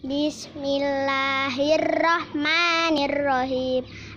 Bismillahirrahmanirrahim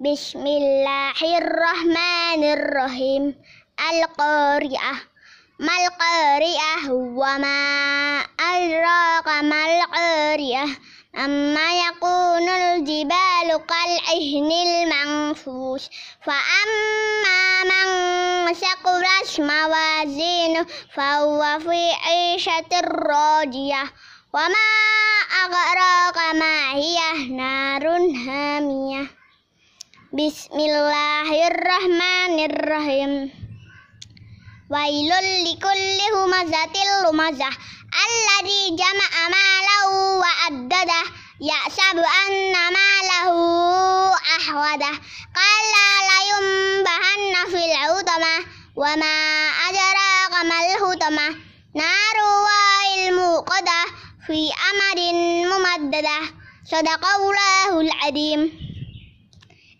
بسم الله الرحمن الرحيم القارئة ما القارئة وما أدراك ما القارئة أما يكون الجبال كالعهن المنفوش فأما من ثقلت موازينه فهو في عيشة راضية وما أغراك ما هي نار هامية بسم الله الرحمن الرحيم ويل لكل همزة لمزة الذي جمع ماله وأدده يحسب أن ماله أحوده قال لينبهن في الحطمة وما أدراك ما الهطمة نار الموقدة في أمر ممددة صدق الله العظيم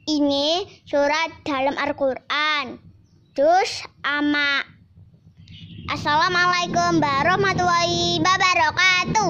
ini surat dalam Al-Quran Terus, Ama Assalamualaikum warahmatullahi wabarakatuh